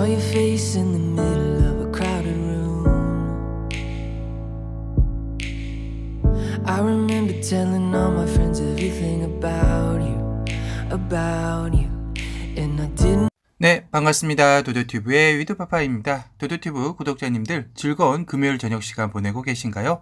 Saw your face in the middle of a crowded room I remember telling all my friends everything about you About you And I didn't 네, 반갑습니다. 도도튜브의 위드파파입니다. 도도튜브 구독자님들 즐거운 금요일 저녁 시간 보내고 계신가요?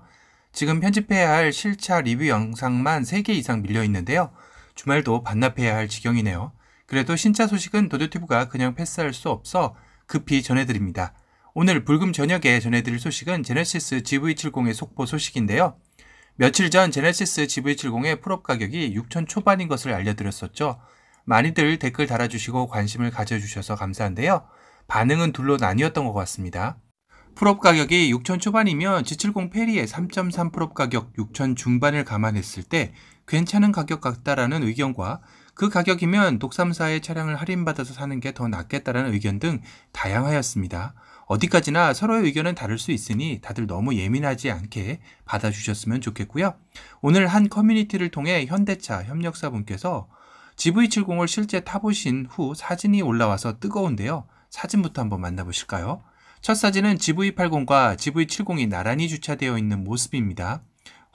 지금 편집해야 할 실차 리뷰 영상만 3개 이상 밀려 있는데요. 주말도 반납해야 할 지경이네요. 그래도 신차 소식은 도도튜브가 그냥 패스할 수 없어 급히 전해드립니다. 오늘 불금 저녁에 전해드릴 소식은 제네시스 GV70의 속보 소식인데요. 며칠 전 제네시스 GV70의 풀업 가격이 6천 초반인 것을 알려드렸었죠. 많이들 댓글 달아주시고 관심을 가져주셔서 감사한데요. 반응은 둘로 나뉘었던 것 같습니다. 풀업 가격이 6천 초반이면 G70 페리의 3.3 풀업 가격 6천 중반을 감안했을 때 괜찮은 가격 같다라는 의견과 그 가격이면 독삼사의 차량을 할인받아서 사는 게 더 낫겠다라는 의견 등 다양하였습니다. 어디까지나 서로의 의견은 다를 수 있으니 다들 너무 예민하지 않게 받아주셨으면 좋겠고요. 오늘 한 커뮤니티를 통해 현대차 협력사분께서 GV70을 실제 타보신 후 사진이 올라와서 뜨거운데요. 사진부터 한번 만나보실까요? 첫 사진은 GV80과 GV70이 나란히 주차되어 있는 모습입니다.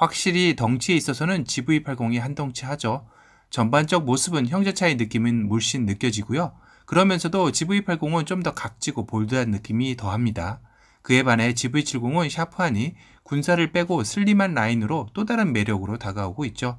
확실히 덩치에 있어서는 GV80이 한덩치하죠. 전반적 모습은 형제차의 느낌은 물씬 느껴지고요. 그러면서도 GV80은 좀 더 각지고 볼드한 느낌이 더합니다. 그에 반해 GV70은 샤프하니 군사를 빼고 슬림한 라인으로 또 다른 매력으로 다가오고 있죠.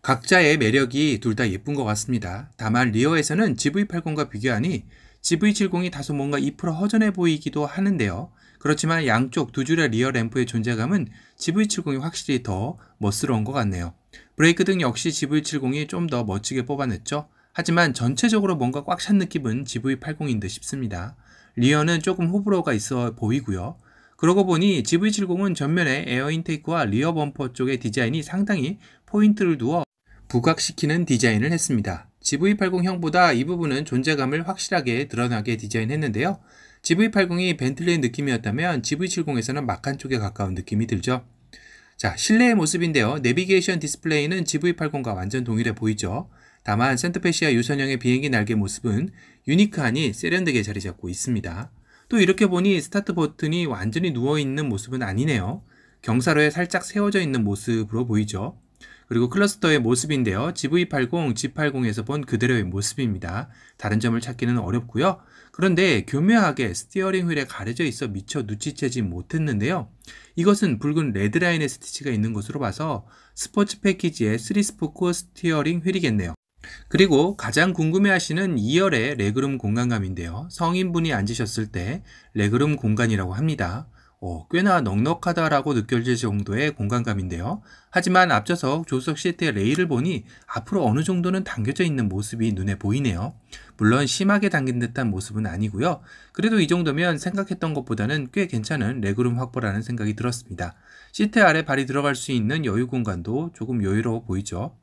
각자의 매력이 둘 다 예쁜 것 같습니다. 다만 리어에서는 GV80과 비교하니 GV70이 다소 뭔가 2% 허전해 보이기도 하는데요. 그렇지만 양쪽 두 줄의 리어 램프의 존재감은 GV70이 확실히 더 멋스러운 것 같네요. 브레이크 등 역시 GV70이 좀 더 멋지게 뽑아냈죠. 하지만 전체적으로 뭔가 꽉 찬 느낌은 GV80인 듯 싶습니다. 리어는 조금 호불호가 있어 보이고요. 그러고 보니 GV70은 전면에 에어 인테이크와 리어 범퍼 쪽의 디자인이 상당히 포인트를 두어 부각시키는 디자인을 했습니다. GV80형보다 이 부분은 존재감을 확실하게 드러나게 디자인했는데요. GV80이 벤틀리의 느낌이었다면 GV70에서는 막한 쪽에 가까운 느낌이 들죠. 자, 실내의 모습인데요. 내비게이션 디스플레이는 GV80과 완전 동일해 보이죠. 다만 센터페시아 유선형의 비행기 날개 모습은 유니크하니 세련되게 자리 잡고 있습니다. 또 이렇게 보니 스타트 버튼이 완전히 누워있는 모습은 아니네요. 경사로에 살짝 세워져 있는 모습으로 보이죠. 그리고 클러스터의 모습인데요. GV80, G80에서 본 그대로의 모습입니다. 다른 점을 찾기는 어렵고요. 그런데 교묘하게 스티어링 휠에 가려져 있어 미처 눈치채지 못했는데요. 이것은 붉은 레드라인의 스티치가 있는 것으로 봐서 스포츠 패키지의 3스포크 스티어링 휠이겠네요. 그리고 가장 궁금해하시는 2열의 레그룸 공간감인데요. 성인분이 앉으셨을 때 레그룸 공간이라고 합니다. 오, 어, 꽤나 넉넉하다라고 느껴질 정도의 공간감인데요. 하지만 앞서서 조석 시트의 레일을 보니 앞으로 어느 정도는 당겨져 있는 모습이 눈에 보이네요. 물론 심하게 당긴 듯한 모습은 아니고요. 그래도 이 정도면 생각했던 것보다는 꽤 괜찮은 레그룸 확보라는 생각이 들었습니다. 시트 아래 발이 들어갈 수 있는 여유 공간도 조금 여유로워 보이죠.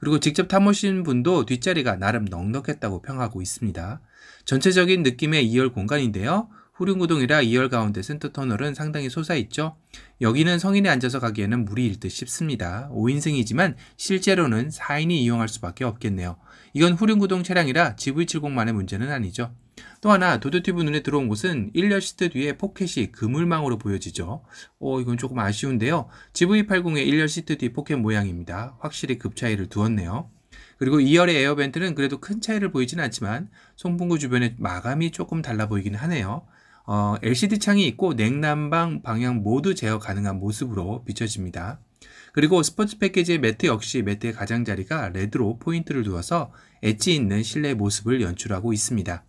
그리고 직접 타보신 분도 뒷자리가 나름 넉넉했다고 평하고 있습니다. 전체적인 느낌의 2열 공간인데요. 후륜구동이라 2열 가운데 센터 터널은 상당히 솟아있죠. 여기는 성인이 앉아서 가기에는 무리일 듯 싶습니다. 5인승이지만 실제로는 4인이 이용할 수밖에 없겠네요. 이건 후륜구동 차량이라 GV70만의 문제는 아니죠. 또 하나 도드튜브 눈에 들어온 곳은 1열 시트 뒤에 포켓이 그물망으로 보여지죠. 오, 어, 이건 조금 아쉬운데요. GV80의 1열 시트 뒤 포켓 모양입니다. 확실히 급 차이를 두었네요. 그리고 2열의 에어벤트는 그래도 큰 차이를 보이진 않지만 송풍구 주변의 마감이 조금 달라 보이긴 하네요. 어, LCD 창이 있고 냉난방 방향 모두 제어 가능한 모습으로 비춰집니다. 그리고 스포츠 패키지의 매트 역시 매트의 가장자리가 레드로 포인트를 두어서 엣지 있는 실내 모습을 연출하고 있습니다.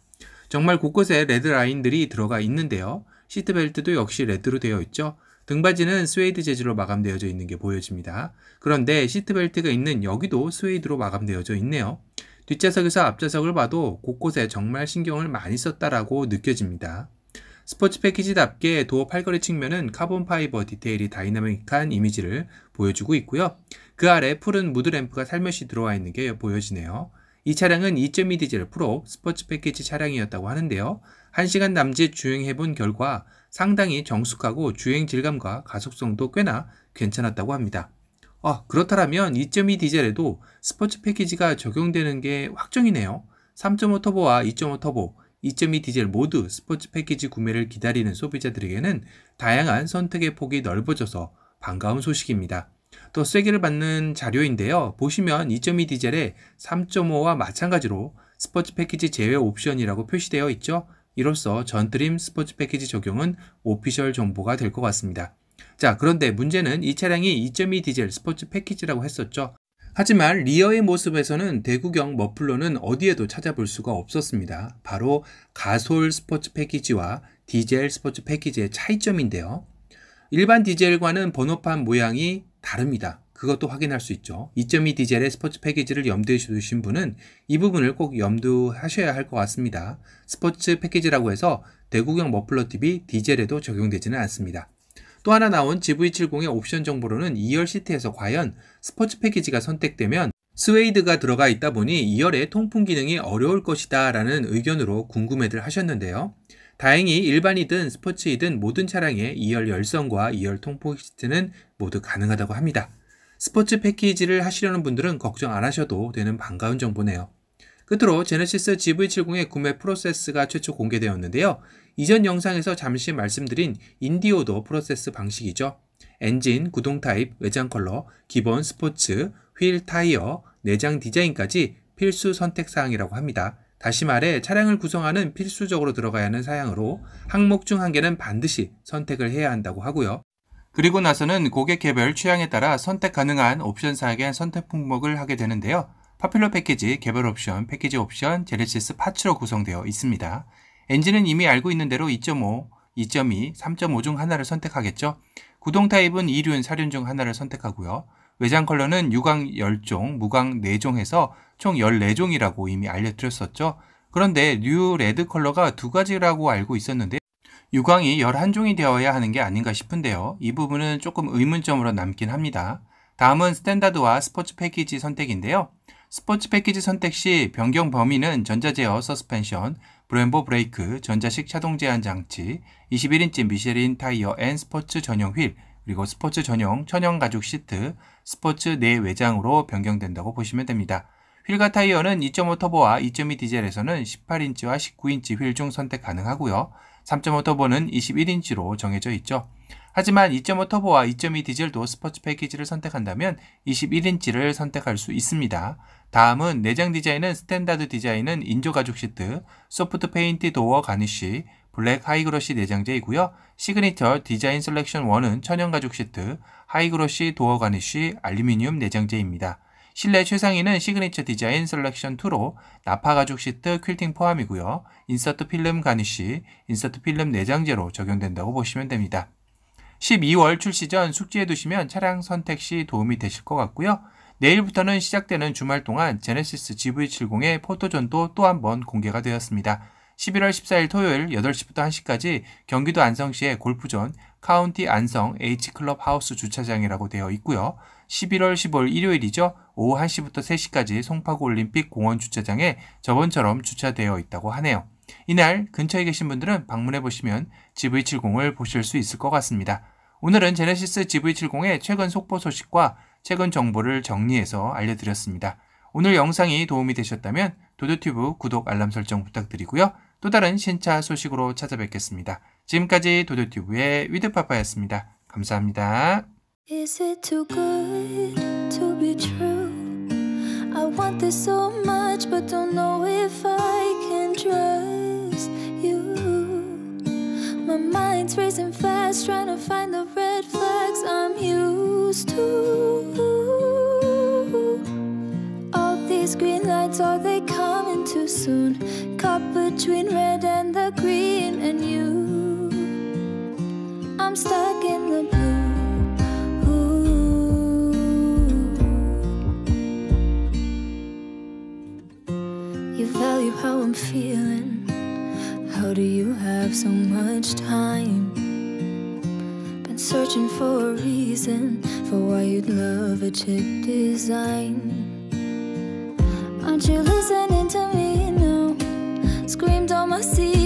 정말 곳곳에 레드 라인들이 들어가 있는데요. 시트벨트도 역시 레드로 되어 있죠. 등받이는 스웨이드 재질로 마감되어져 있는 게 보여집니다. 그런데 시트벨트가 있는 여기도 스웨이드로 마감되어져 있네요. 뒷좌석에서 앞좌석을 봐도 곳곳에 정말 신경을 많이 썼다라고 느껴집니다. 스포츠 패키지답게 도어 팔걸이 측면은 카본 파이버 디테일이 다이나믹한 이미지를 보여주고 있고요. 그 아래 푸른 무드 램프가 살며시 들어와 있는 게 보여지네요. 이 차량은 2.2 디젤 프로 스포츠 패키지 차량이었다고 하는데요. 1시간 남짓 주행해본 결과 상당히 정숙하고 주행 질감과 가속성도 꽤나 괜찮았다고 합니다. 아, 그렇다면 2.2 디젤에도 스포츠 패키지가 적용되는 게 확정이네요. 3.5 터보와 2.5 터보 2.2 디젤 모두 스포츠 패키지 구매를 기다리는 소비자들에게는 다양한 선택의 폭이 넓어져서 반가운 소식입니다. 또 쐐기를 받는 자료인데요. 보시면 2.2디젤에 3.5와 마찬가지로 스포츠 패키지 제외 옵션이라고 표시되어 있죠. 이로써 전트림 스포츠 패키지 적용은 오피셜 정보가 될 것 같습니다. 자, 그런데 문제는 이 차량이 2.2 디젤 스포츠 패키지라고 했었죠. 하지만 리어의 모습에서는 대구경 머플러는 어디에도 찾아볼 수가 없었습니다. 바로 가솔 스포츠 패키지와 디젤 스포츠 패키지의 차이점인데요. 일반 디젤과는 번호판 모양이 다릅니다. 그것도 확인할 수 있죠. 2.2 디젤의 스포츠 패키지를 염두에 두신 분은 이 부분을 꼭 염두하셔야 할 것 같습니다. 스포츠 패키지라고 해서 대구경 머플러 TV 디젤에도 적용되지는 않습니다. 또 하나 나온 GV70의 옵션 정보로는 2열 시트에서 과연 스포츠 패키지가 선택되면 스웨이드가 들어가 있다 보니 2열의 통풍 기능이 어려울 것이다 라는 의견으로 궁금해들 하셨는데요. 다행히 일반이든 스포츠이든 모든 차량에 2열 열선과 2열 통풍 시트는 모두 가능하다고 합니다. 스포츠 패키지를 하시려는 분들은 걱정 안 하셔도 되는 반가운 정보네요. 끝으로 제네시스 GV70의 구매 프로세스가 최초 공개되었는데요. 이전 영상에서 잠시 말씀드린 인디오도 프로세스 방식이죠. 엔진, 구동 타입, 외장 컬러, 기본 스포츠, 휠 타이어, 내장 디자인까지 필수 선택 사항이라고 합니다. 다시 말해 차량을 구성하는 필수적으로 들어가야 하는 사양으로 항목 중 한 개는 반드시 선택을 해야 한다고 하고요. 그리고 나서는 고객 개별 취향에 따라 선택 가능한 옵션 사항의 선택 품목을 하게 되는데요. 파퓰러 패키지, 개발 옵션, 패키지 옵션, 제네시스 파츠로 구성되어 있습니다. 엔진은 이미 알고 있는 대로 2.5, 2.2, 3.5 중 하나를 선택하겠죠. 구동 타입은 2륜, 4륜 중 하나를 선택하고요. 외장 컬러는 유광 10종, 무광 4종 해서 총 14종이라고 이미 알려드렸었죠. 그런데 뉴 레드 컬러가 두 가지라고 알고 있었는데 유광이 11종이 되어야 하는 게 아닌가 싶은데요. 이 부분은 조금 의문점으로 남긴 합니다. 다음은 스탠다드와 스포츠 패키지 선택인데요. 스포츠 패키지 선택 시 변경 범위는 전자제어 서스펜션, 브 e 보 브레이크, 전자식 차동 제한 장치, 21인치 미쉐린 타이어 앤 스포츠 전용 휠, 그리고 스포츠 전용 천연 가죽 시트, 스포츠 내 외장으로 변경된다고 보시면 됩니다. 휠과 타이어는 2.5 터보와 2.2 디젤에서는 18인치와 19인치 휠 중 선택 가능하고요. 3.5 터보는 21인치로 정해져 있죠. 하지만 2.5 터보와 2.2 디젤도 스포츠 패키지를 선택한다면 21인치를 선택할 수 있습니다. 다음은 내장 디자인은 스탠다드 디자인은 인조 가죽 시트, 소프트 페인트 도어 가니쉬, 블랙 하이그로시 내장재이고요. 시그니처 디자인 셀렉션 1은 천연 가죽 시트, 하이그로시 도어 가니쉬 알루미늄 내장재입니다. 실내 최상위는 시그니처 디자인 셀렉션 2로 나파 가죽 시트 퀼팅 포함이고요. 인서트 필름 가니쉬, 인서트 필름 내장재로 적용된다고 보시면 됩니다. 12월 출시 전 숙지해 두시면 차량 선택 시 도움이 되실 것 같고요. 내일부터는 시작되는 주말 동안 제네시스 GV70의 포토존도 또 한 번 공개가 되었습니다. 11월 14일 토요일 8시부터 1시까지 경기도 안성시의 골프존 카운티 안성 H클럽 하우스 주차장이라고 되어 있고요. 11월 15일 일요일이죠. 오후 1시부터 3시까지 송파구 올림픽 공원 주차장에 저번처럼 주차되어 있다고 하네요. 이날 근처에 계신 분들은 방문해 보시면 GV70을 보실 수 있을 것 같습니다. 오늘은 제네시스 GV70의 최근 속보 소식과 최근 정보를 정리해서 알려드렸습니다. 오늘 영상이 도움이 되셨다면 도도튜브 구독 알람 설정 부탁드리고요. 또 다른 신차 소식으로 찾아뵙겠습니다. 지금까지 도도튜브의 위드파파였습니다. 감사합니다. Is it too good to be true? I want this so much, but don't know if I can trust you. My mind's racing fast, trying to find the red flags. I'm clouds are they coming too soon? Caught between red and the green and you. I'm stuck in the blue. You value how I'm feeling. How do you have so much time? Been searching for a reason for why you'd love a chip design. Aren't you listening to me now? Screamed on my seat.